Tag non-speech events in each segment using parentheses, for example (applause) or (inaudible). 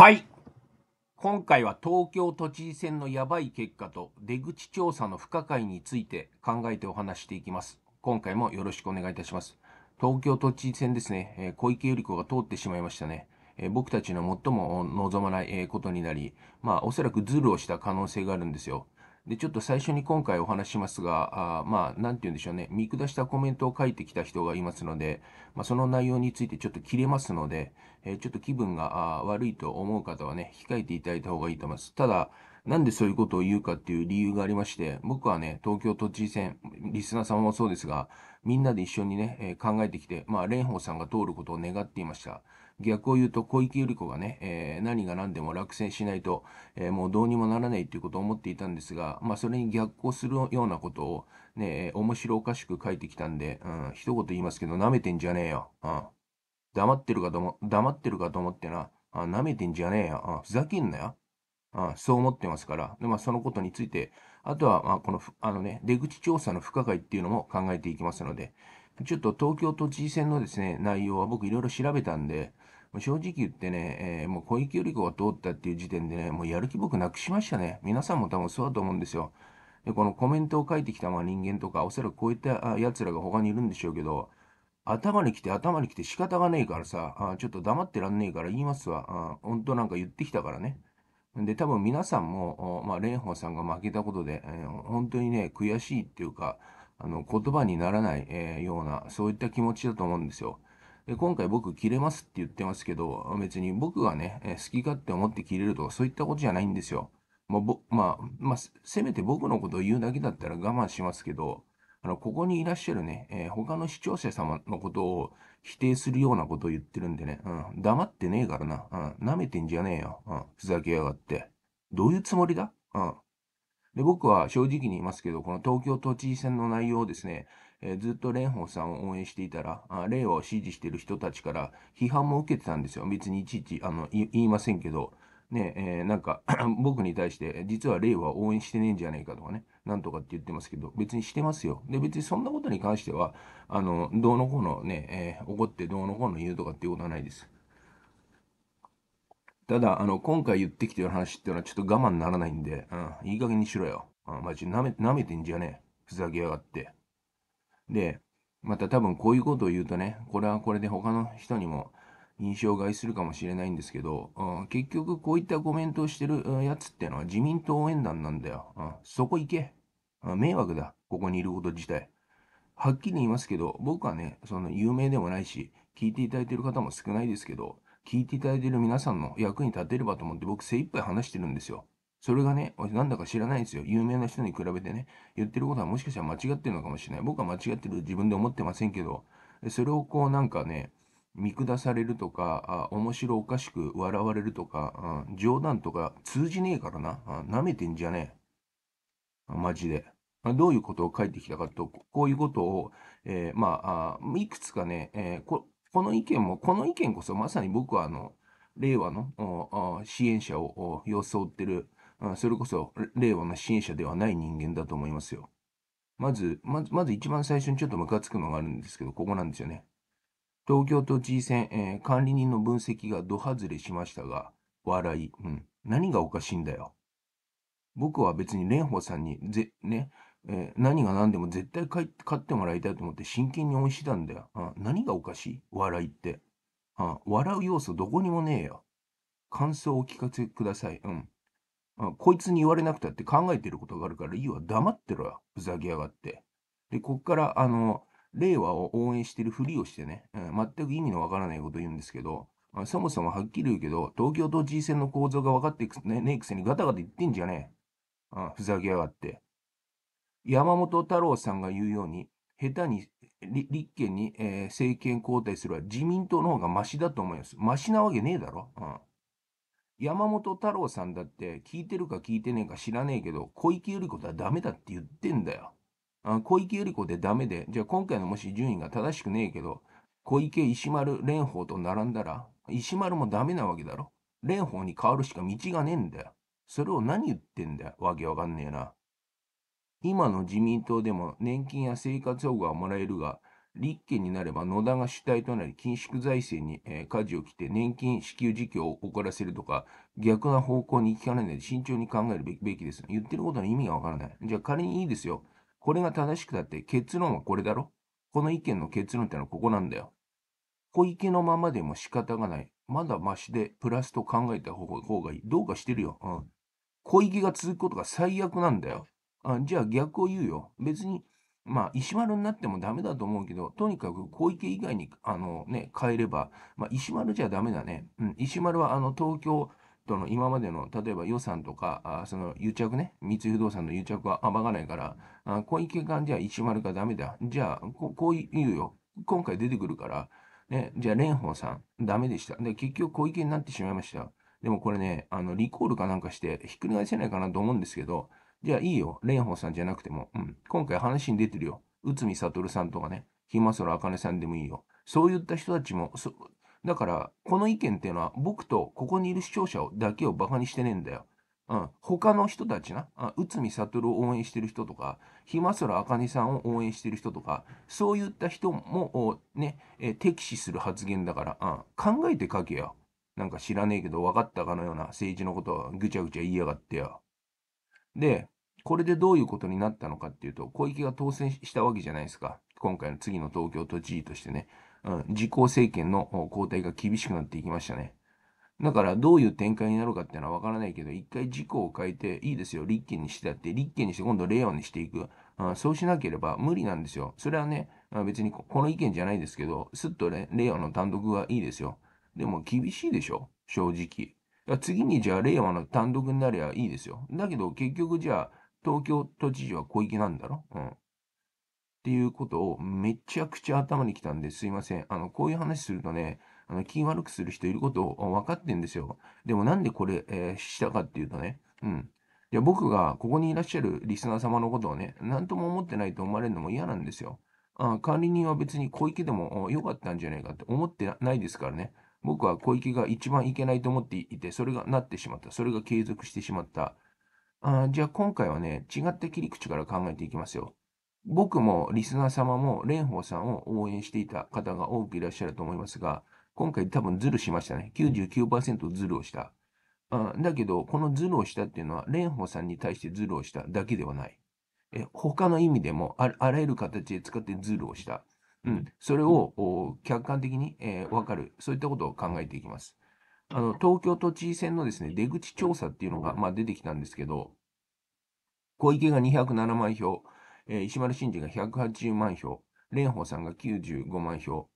はい。今回は東京都知事選のやばい結果と出口調査の不可解について考えてお話していきます。今回もよろしくお願いいたします。東京都知事選ですね、え小池百合子が通ってしまいましたね。え僕たちの最も望まないことになり、まあおそらくズルをした可能性があるんですよ。で、ちょっと最初に今回お話しますが、あまあ、なんて言うんでしょうね、見下したコメントを書いてきた人がいますので、まあ、その内容についてちょっと切れますので、えー、ちょっと気分が悪いと思う方はね、控えていただいた方がいいと思います。ただ、なんでそういうことを言うかっていう理由がありまして、僕はね、東京都知事選、リスナーさんもそうですが、みんなで一緒にね、え考えてきて、まあ、蓮舫さんが通ることを願っていました。逆を言うと小池百合子がね、えー、何が何でも落選しないと、えー、もうどうにもならないということを思っていたんですが、まあ、それに逆行するようなことをね、面白おかしく書いてきたんで、うん、一言言いますけど、舐めてんじゃねえよ。うん、黙ってるかとも、黙ってるかと思ってな、あ舐めてんじゃねえよ。うん、ふざけんなよ。うん、そう思ってますから、でまあ、そのことについて、あとは、まあ、この、あのね、出口調査の不可解っていうのも考えていきますので、ちょっと東京都知事選のですね、内容は僕いろいろ調べたんで、もう正直言ってね、えー、もう広域よが通ったっていう時点でね、もうやる気僕なくしましたね。皆さんも多分そうだと思うんですよ。で、このコメントを書いてきたまあ人間とか、おそらくこういった奴らが他にいるんでしょうけど、頭に来て頭に来て仕方がねえからさ、あちょっと黙ってらんねえから言いますわ。本当なんか言ってきたからね。で、多分皆さんも、まあ、蓮舫さんが負けたことで、えー、本当にね、悔しいっていうか、あの、言葉にならない、えー、ような、そういった気持ちだと思うんですよ。今回僕切れますって言ってますけど、別に僕がね、え好き勝手思って切れるとかそういったことじゃないんですよ。まあ、ぼまあ、まあ、せめて僕のことを言うだけだったら我慢しますけど、あの、ここにいらっしゃるね、えー、他の視聴者様のことを否定するようなことを言ってるんでね、うん、黙ってねえからな、うん、舐めてんじゃねえよ、うん、ふざけやがって。どういうつもりだうん。で、僕は正直に言いますけど、この東京都知事選の内容をですね、えー、ずっと蓮舫さんを応援していたら、令和を支持している人たちから批判も受けてたんですよ。別にいちいちあの言いませんけど、ねえー、なんか (clears throat) 僕に対して、実は和を応援してねえんじゃねえかとかね、なんとかって言ってますけど、別にしてますよ。で、別にそんなことに関しては、あの、どうのこうのね、えー、怒ってどうのこうの言うとかっていうことはないです。ただ、あの、今回言ってきてる話っていうのはちょっと我慢ならないんで、うん、いい加減にしろよ。うん、マジ、舐め、舐めてんじゃねえ。ふざけやがって。で、また多分こういうことを言うとね、これはこれで他の人にも印象害するかもしれないんですけど、うん、結局こういったコメントをしてるやつってのは自民党応援団なんだよ。うん、そこ行け。迷惑だ。ここにいること自体。はっきり言いますけど、僕はね、その有名でもないし、聞いていただいてる方も少ないですけど、聞いていただいてる皆さんの役に立てればと思って僕精一杯話してるんですよ。それがね、なんだか知らないんですよ。有名な人に比べてね、言ってることはもしかしたら間違ってるのかもしれない。僕は間違ってる自分で思ってませんけど、それをこうなんかね、見下されるとか、あ面白おかしく笑われるとか、うん、冗談とか通じねえからな。舐めてんじゃねえ。マジで。どういうことを書いてきたかと、こういうことを、えー、まあいくつかね、えー、こ、この意見も、この意見こそまさに僕はあの、令和の支援者を装ってるそれこそ令和の支援者ではない人間だと思いますよ。まず、まず、まず一番最初にちょっとムカつくのがあるんですけど、ここなんですよね。東京都知事選、えー、管理人の分析がド外れしましたが、笑い。うん。何がおかしいんだよ。僕は別に蓮舫さんに、ぜ、ね、えー、何が何でも絶対買ってもらいたいと思って真剣に応援してたんだよ。あ何がおかしい笑いって。あ笑う要素どこにもねえよ。感想をお聞かせください。うん。こいつに言われなくたって考えてることがあるからいいわ、黙ってろよ、ふざけやがって。で、こっから、あの、令和を応援してるふりをしてね、うん、全く意味のわからないこと言うんですけど、まあ、そもそもはっきり言うけど、東京都知事選の構造が分かってくねねえくせにガタガタ言ってんじゃねえ。あふざけやがって。山本太郎さんが言うように、下手に立憲に、えー、政権交代するは自民党の方がマシだと思います。マシなわけねえだろ。うん山本太郎さんだって聞いてるか聞いてねえか知らねえけど、小池百合子とはダメだって言ってんだよ。あ小池百合子でダメで、じゃあ今回のもし順位が正しくねえけど、小池、石丸、蓮舫と並んだら、石丸もダメなわけだろ。蓮舫に変わるしか道がねえんだよ。それを何言ってんだよ。わけわかんねえな。今の自民党でも年金や生活保護はもらえるが、立憲になれば野田が主体となり、緊縮財政に、えー、舵を切って年金支給時期を遅らせるとか、逆な方向に行きかねないで慎重に考えるべきです。言ってることの意味がわからない。じゃあ仮にいいですよ。これが正しくたって結論はこれだろこの意見の結論ってのはここなんだよ。小池のままでも仕方がない。まだマシでプラスと考えた方がいい。どうかしてるよ。うん。小池が続くことが最悪なんだよ。あじゃあ逆を言うよ。別にまあ、石丸になってもダメだと思うけど、とにかく小池以外に、あのね、変えれば、まあ、石丸じゃダメだね。うん、石丸は、あの、東京都の今までの、例えば予算とか、あその、癒着ね、三井不動産の癒着は暴がないから、あ小池が、じゃあ石丸がダメだ。じゃあ、ここう言うよ。今回出てくるから、ね、じゃあ、蓮舫さん、ダメでした。で、結局小池になってしまいました。でもこれね、あの、リコールかなんかして、ひっくり返せないかなと思うんですけど、じゃあいいよ、蓮舫さんじゃなくても、うん、今回話に出てるよ。内海悟さんとかね、ひまそらあかねさんでもいいよ。そういった人たちも、だから、この意見っていうのは、僕とここにいる視聴者だけをバカにしてねえんだよ。うん、他の人たちな、内海悟を応援してる人とか、ひまそらあかねさんを応援してる人とか、そういった人もね、え敵視する発言だから、うん、考えて書けよ。なんか知らねえけど分かったかのような政治のことをぐちゃぐちゃ言いやがってよ。で、これでどういうことになったのかっていうと、小池が当選したわけじゃないですか。今回の次の東京都知事としてね、うん、自公政権の交代が厳しくなっていきましたね。だから、どういう展開になるかっていうのはわからないけど、一回自公を変えて、いいですよ、立憲にしてだって、立憲にして今度令和にしていく。そうしなければ無理なんですよ。それはね、別にこの意見じゃないですけど、すっと、ね、令和の単独はいいですよ。でも厳しいでしょ、正直。次にじゃあ、令和の単独になりゃいいですよ。だけど、結局じゃあ、東京都知事は小池なんだろうん。っていうことをめちゃくちゃ頭にきたんですいません。あの、こういう話するとね、あの、気悪くする人いることを分かってんですよ。でもなんでこれ、えー、したかっていうとね、うん。いや、僕がここにいらっしゃるリスナー様のことをね、なんとも思ってないと思われるのも嫌なんですよ。あ管理人は別に小池でもよかったんじゃないかって思ってないですからね。僕は小池が一番いけないと思っていて、それがなってしまった。それが継続してしまった。あじゃあ今回はね、違った切り口から考えていきますよ。僕もリスナー様も蓮舫さんを応援していた方が多くいらっしゃると思いますが、今回多分ズルしましたね。99%ズルをした。あだけど、このズルをしたっていうのは、蓮舫さんに対してズルをしただけではない。え他の意味でもあ、あらゆる形で使ってズルをした。うん、それを客観的に、えー、分かる、そういったことを考えていきます。あの東京都知事選のです、ね、出口調査っていうのが、まあ、出てきたんですけど、小池が207万票、えー、石丸真二が180万票、蓮舫さんが95万票、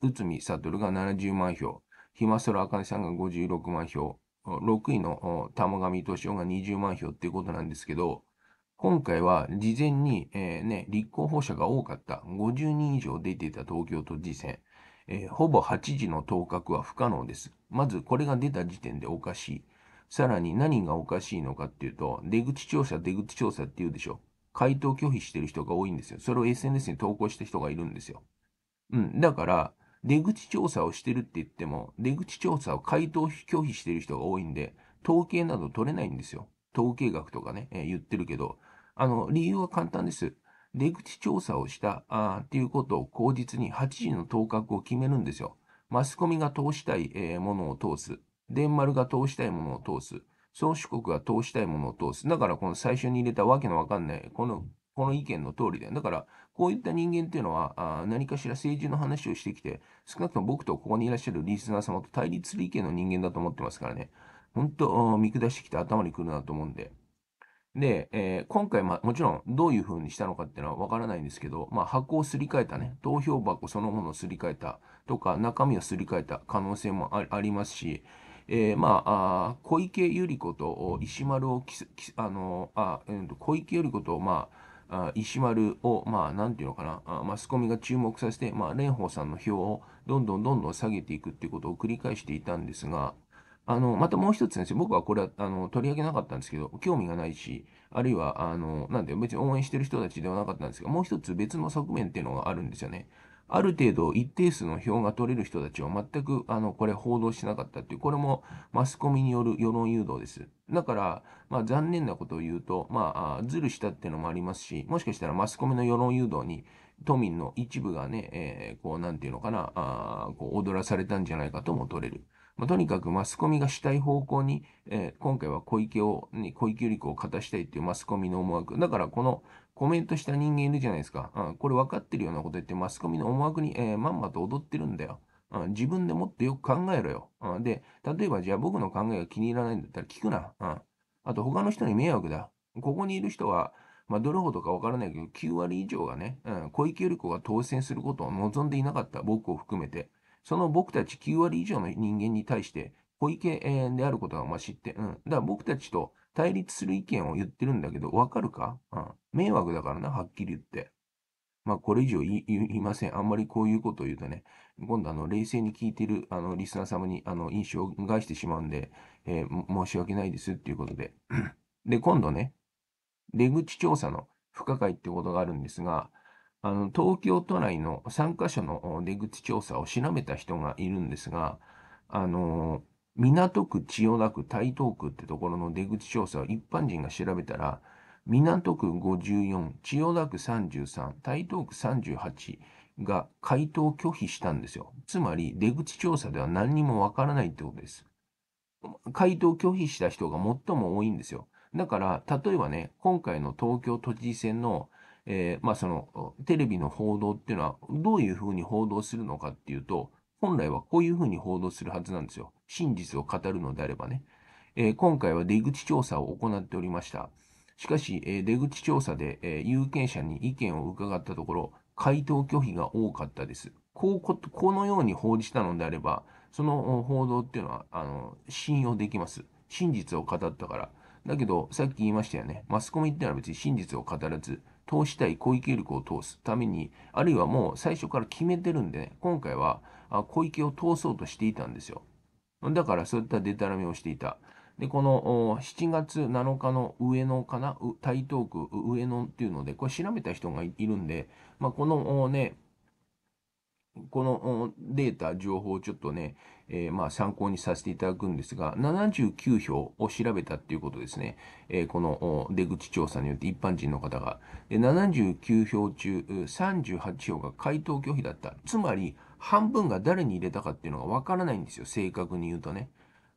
内海悟が70万票、ひまそらあかねさんが56万票、6位の玉上敏夫が20万票っていうことなんですけど、今回は事前に、えー、ね、立候補者が多かった50人以上出ていた東京都知事選、えー、ほぼ8時の当確は不可能です。まずこれが出た時点でおかしい。さらに何がおかしいのかっていうと、出口調査、出口調査って言うでしょ。回答拒否してる人が多いんですよ。それを SNS に投稿した人がいるんですよ。うん。だから、出口調査をしてるって言っても、出口調査を回答拒否してる人が多いんで、統計など取れないんですよ。統計学とかね、えー、言ってるけど、あの、理由は簡単です。出口調査をしたあっていうことを口実に8時の当確を決めるんですよ。マスコミが通したい、えー、ものを通す。デンマルが通したいものを通す。宗主国が通したいものを通す。だからこの最初に入れたわけのわかんない、この、この意見の通りで。だから、こういった人間っていうのは、あ何かしら政治の話をしてきて、少なくとも僕とここにいらっしゃるリスナー様と対立する意見の人間だと思ってますからね。本当見下してきて頭にくるなと思うんで。で、えー、今回、まあ、もちろんどういう風にしたのかっていうのはわからないんですけど、まあ、箱をすり替えたね、投票箱そのものをすり替えたとか、中身をすり替えた可能性もありますし、えー、まあ、あ小池百合子と石丸をあのあ、えー、小池百合子と、まあ、あ石丸を、まあ、なんていうのかなあ、マスコミが注目させて、まあ、蓮舫さんの票をどんどんどんどん下げていくっていうことを繰り返していたんですが、あの、またもう一つですね、僕はこれはあの取り上げなかったんですけど、興味がないし、あるいは、あの、なんて、別に応援してる人たちではなかったんですが、もう一つ別の側面っていうのがあるんですよね。ある程度一定数の票が取れる人たちを全く、あの、これ報道しなかったっていう、これもマスコミによる世論誘導です。だから、まあ残念なことを言うと、まあ、ずるしたっていうのもありますし、もしかしたらマスコミの世論誘導に、都民の一部がね、えー、こう、なんていうのかな、あこう踊らされたんじゃないかとも取れる。まあ、とにかくマスコミがしたい方向に、えー、今回は小池を、ね、小池百合子を勝たしたいっていうマスコミの思惑。だからこのコメントした人間いるじゃないですか。うん、これ分かってるようなこと言ってマスコミの思惑に、えー、まんまと踊ってるんだよ。うん、自分でもっとよく考えろよ。うん、で、例えばじゃあ僕の考えが気に入らないんだったら聞くな。うん、あと他の人に迷惑だ。ここにいる人は、まあ、どれほどかわからないけど、9割以上がね、うん、小池百合子が当選することを望んでいなかった僕を含めて、その僕たち9割以上の人間に対して、小池であることがまあ知って、うん。だから僕たちと対立する意見を言ってるんだけど、わかるかうん。迷惑だからな、はっきり言って。まあ、これ以上言いません。あんまりこういうことを言うとね、今度あの、冷静に聞いてる、あの、リスナー様に、あの、印象を害してしまうんで、えー、申し訳ないですっていうことで。で、今度ね、出口調査の不可解ってことがあるんですが、あの、東京都内の3カ所の出口調査を調べた人がいるんですが、あの、港区、千代田区、台東区ってところの出口調査を一般人が調べたら、港区54、千代田区33、台東区38が回答を拒否したんですよ。つまり、出口調査では何にもわからないってことです。回答を拒否した人が最も多いんですよ。だから、例えばね、今回の東京都知事選の、えー、まあその、テレビの報道っていうのは、どういうふうに報道するのかっていうと、本来はこういうふうに報道するはずなんですよ。真実を語るのであればね。えー、今回は出口調査を行っておりました。しかし、えー、出口調査で、えー、有権者に意見を伺ったところ、回答拒否が多かったです。こうこ、このように報じたのであれば、その報道っていうのは、あの、信用できます。真実を語ったから。だけど、さっき言いましたよね。マスコミってのは別に真実を語らず、通したい小池百合子を通すために、あるいはもう最初から決めてるんで、ね、今回は小池を通そうとしていたんですよ。だからそういったデタラメをしていた。で、この7月7日の上野かな台東区上野っていうので、これ調べた人がいるんで、まあ、このね、このデータ、情報をちょっとね、えー、まあ参考にさせていただくんですが、79票を調べたっていうことですね。えー、この出口調査によって一般人の方が。で79票中38票が回答拒否だった。つまり、半分が誰に入れたかっていうのがわからないんですよ。正確に言うとね。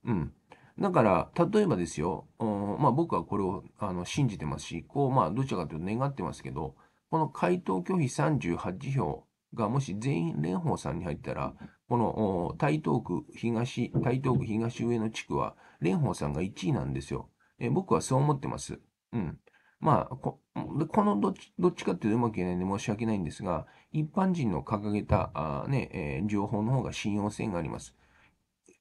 うん。だから、例えばですよ、まあ僕はこれをあの信じてますし、こうまあどちらかというと願ってますけど、この回答拒否38票がもし全員蓮舫さんに入ったら、この台東区東、台東区東上の地区は蓮舫さんが1位なんですよ。え僕はそう思ってます。うん。まあ、ここのどっちどっちかっていうとうまく言えないんで申し訳ないんですが、一般人の掲げたあ、ねえー、情報の方が信用性があります。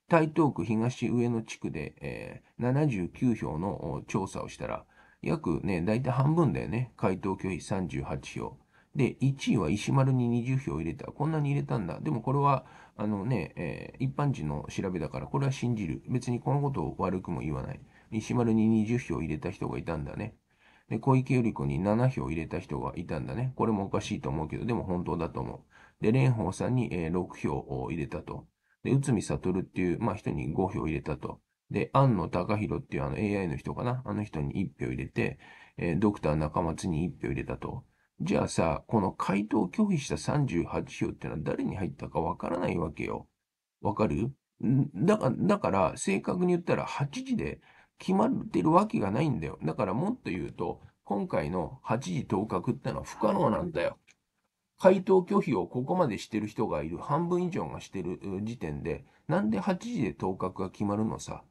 台東区東上野地区で、えー、79票の調査をしたら、約ね、大体半分だよね。回答拒否38票。で、1位は石丸に20票入れた。こんなに入れたんだ。でもこれは、あのね、えー、一般人の調べだから、これは信じる。別にこのことを悪くも言わない。石丸に20票入れた人がいたんだね。で、小池百合子に7票入れた人がいたんだね。これもおかしいと思うけど、でも本当だと思う。で、蓮舫さんに、えー、6票を入れたと。で、内海悟っていう、まあ、人に5票入れたと。で、安野隆弘っていうあの AI の人かな。あの人に1票入れて、えー、ドクター中松に1票入れたと。じゃあさ、この回答を拒否した38票ってのは誰に入ったかわからないわけよ。わかるだかだから、正確に言ったら8時で決まってるわけがないんだよ。だからもっと言うと、今回の8時当確ってのは不可能なんだよ。回答拒否をここまでしてる人がいる、半分以上がしてる時点で、なんで8時で当確が決まるのさ。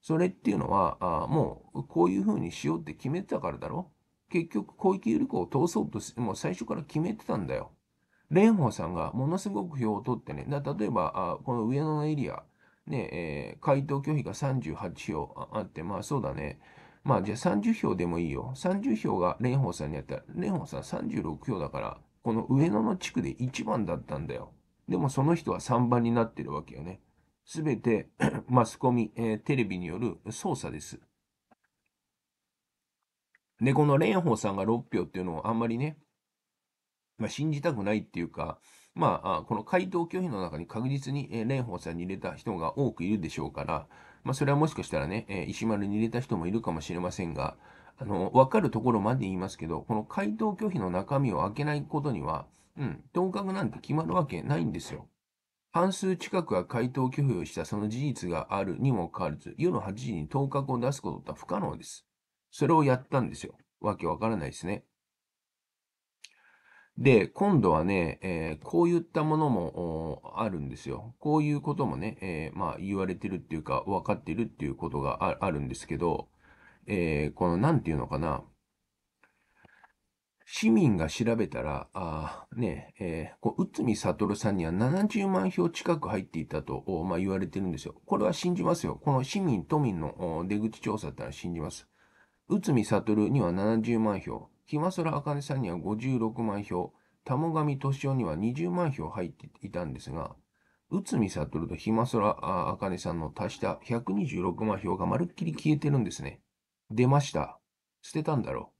それっていうのは、あもうこういうふうにしようって決めてたからだろ結局小池百合子を通そうとして、もう最初から決めてたんだよ。蓮舫さんがものすごく票を取ってね、だ例えばあ、この上野のエリア、ね、えー、回答拒否が38票あって、まあそうだね。まあじゃあ30票でもいいよ。30票が蓮舫さんにあったら、蓮舫さん36票だから、この上野の地区で1番だったんだよ。でもその人は3番になってるわけよね。すべてマスコミ、えー、テレビによる捜査です。で、この蓮舫さんが6票っていうのをあんまりね、まあ、信じたくないっていうか、まあ、この回答拒否の中に確実に蓮舫さんに入れた人が多くいるでしょうから、まあ、それはもしかしたらね、石丸に入れた人もいるかもしれませんが、あの、わかるところまで言いますけど、この回答拒否の中身を開けないことには、うん、当確なんて決まるわけないんですよ。半数近くが回答拒否をしたその事実があるにもかかわらず、夜8時に当確を出すことは不可能です。それをやったんですよ。わけわからないですね。で、今度はね、えー、こういったものもあるんですよ。こういうこともね、えー、まあ言われてるっていうか、分かってるっていうことがあるんですけど、えー、この何て言うのかな。市民が調べたら、あね、えー、こう、内海悟さんには70万票近く入っていたと、まあ、言われてるんですよ。これは信じますよ。この市民、都民の出口調査ってのは信じます。内海悟には70万票、ひまそらあかねさんには56万票、玉上敏夫には20万票入っていたんですが、内海悟とひまそらあかねさんの足した126万票がまるっきり消えてるんですね。出ました。捨てたんだろ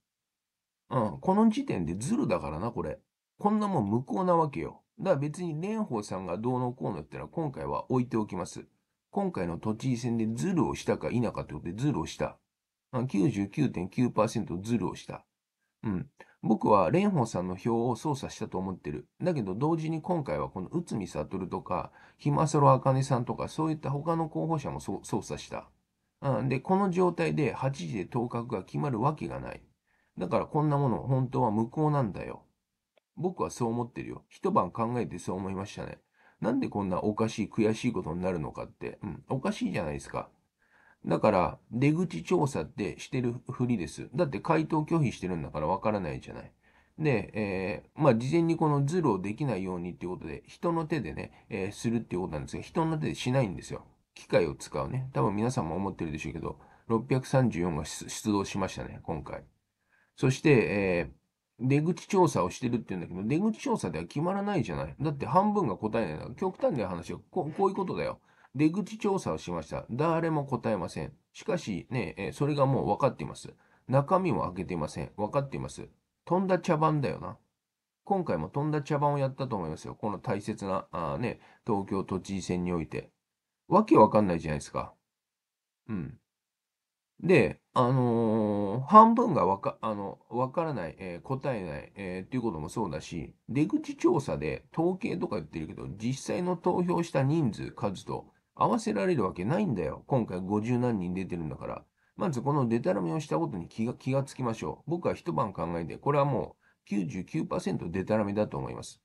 う。うん、この時点でズルだからな、これ。こんなもん無効なわけよ。だから別に蓮舫さんがどうのこうのってのは今回は置いておきます。今回の都知事選でズルをしたか否かってことでズルをした。99.9%ズルをした。うん。僕は蓮舫さんの票を操作したと思ってる。だけど同時に今回はこの内海悟とか、ひまそろあかねさんとか、そういった他の候補者も操作した。うん、で、この状態で8時で当確が決まるわけがない。だからこんなもの本当は無効なんだよ。僕はそう思ってるよ。一晩考えてそう思いましたね。なんでこんなおかしい悔しいことになるのかって、うん、おかしいじゃないですか。だから、出口調査ってしてるふりです。だって回答拒否してるんだからわからないじゃない。で、えー、まあ、事前にこのズルをできないようにっていうことで、人の手でね、えー、するっていうことなんですが、人の手でしないんですよ。機械を使うね。多分皆さんも思ってるでしょうけど、634が出動しましたね、今回。そして、えー、出口調査をしてるって言うんだけど、出口調査では決まらないじゃない。だって半分が答えないんだから、極端な話はこ、こういうことだよ。出口調査をしました。誰も答えません。しかしね、それがもう分かっています。中身も開けていません。分かっています。飛んだ茶番だよな。今回も飛んだ茶番をやったと思いますよ。この大切な、あね、東京都知事選において。わけわかんないじゃないですか。うん。で、あのー、半分がわか、あの、わからない、えー、答えない、えー、っていうこともそうだし、出口調査で統計とか言ってるけど、実際の投票した人数、数と、合わせられるわけないんだよ。今回50何人出てるんだから。まずこのデタラメをしたことに気が気がつきましょう。僕は一晩考えて、これはもう99%デタラメだと思います。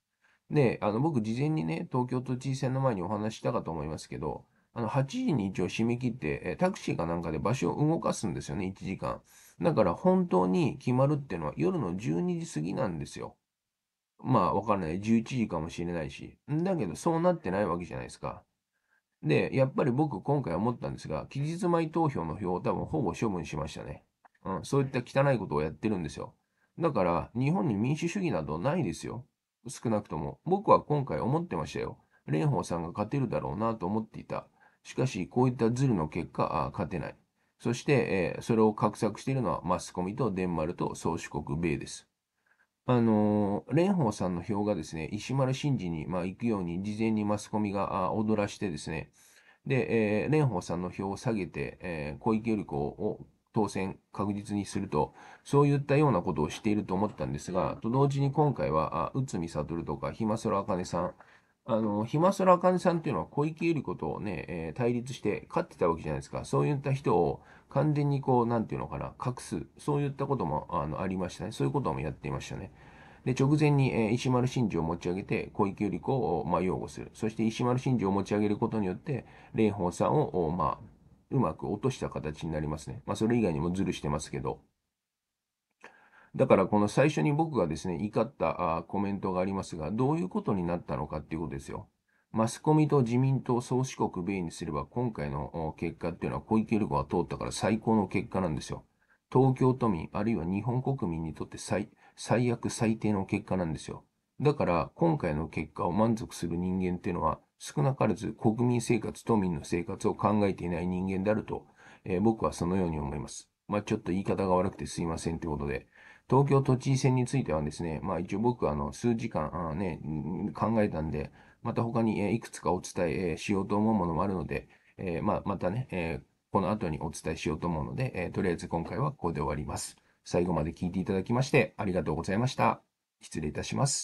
で、あの、僕事前にね、東京都知事選の前にお話したかと思いますけど、あの、8時に一応締め切って、えタクシーかなんかで場所を動かすんですよね、1時間。だから本当に決まるっていうのは夜の12時過ぎなんですよ。まあ、わからない。11時かもしれないし。だけど、そうなってないわけじゃないですか。で、やっぱり僕今回思ったんですが、期日前投票の票を多分ほぼ処分しましたね。うん、そういった汚いことをやってるんですよ。だから、日本に民主主義などないですよ。少なくとも。僕は今回思ってましたよ。蓮舫さんが勝てるだろうなと思っていた。しかし、こういったズルの結果、あ勝てない。そして、えー、それを画策しているのはマスコミとデンマルと宗主国米です。あの、蓮舫さんの票がですね、石丸真二に、まあ、行くように事前にマスコミが踊らしてですね、で、えー、蓮舫さんの票を下げて、えー、小池百合子を当選確実にすると、そういったようなことをしていると思ったんですが、と同時に今回は、内海悟とか、ひまそらあかねさん、あの、ひまそらあかねさんっていうのは小池百合子とね、えー、対立して勝ってたわけじゃないですか。そういった人を完全にこう、なんていうのかな、隠す。そういったこともあのありましたね。そういうこともやっていましたね。で、直前に、えー、石丸真治を持ち上げて、小池百合子を、まあ、擁護する。そして石丸真治を持ち上げることによって、蓮舫さんを、まあ、うまく落とした形になりますね。まあ、それ以外にもズルしてますけど。だからこの最初に僕がですね、怒ったコメントがありますが、どういうことになったのかっていうことですよ。マスコミと自民党総四国米にすれば、今回の結果っていうのは小池力子が通ったから最高の結果なんですよ。東京都民、あるいは日本国民にとって最最悪最低の結果なんですよ。だから、今回の結果を満足する人間っていうのは、少なからず国民生活、都民の生活を考えていない人間であると、えー、僕はそのように思います。まあ、ちょっと言い方が悪くてすいませんってことで、東京都知事選についてはですね、まあ一応僕あの数時間あね、考えたんで、また他に、いくつかお伝え、しようと思うものもあるので、えー、まあまたね、えこの後にお伝えしようと思うので、えとりあえず今回はここで終わります。最後まで聞いていただきましてありがとうございました。失礼いたします。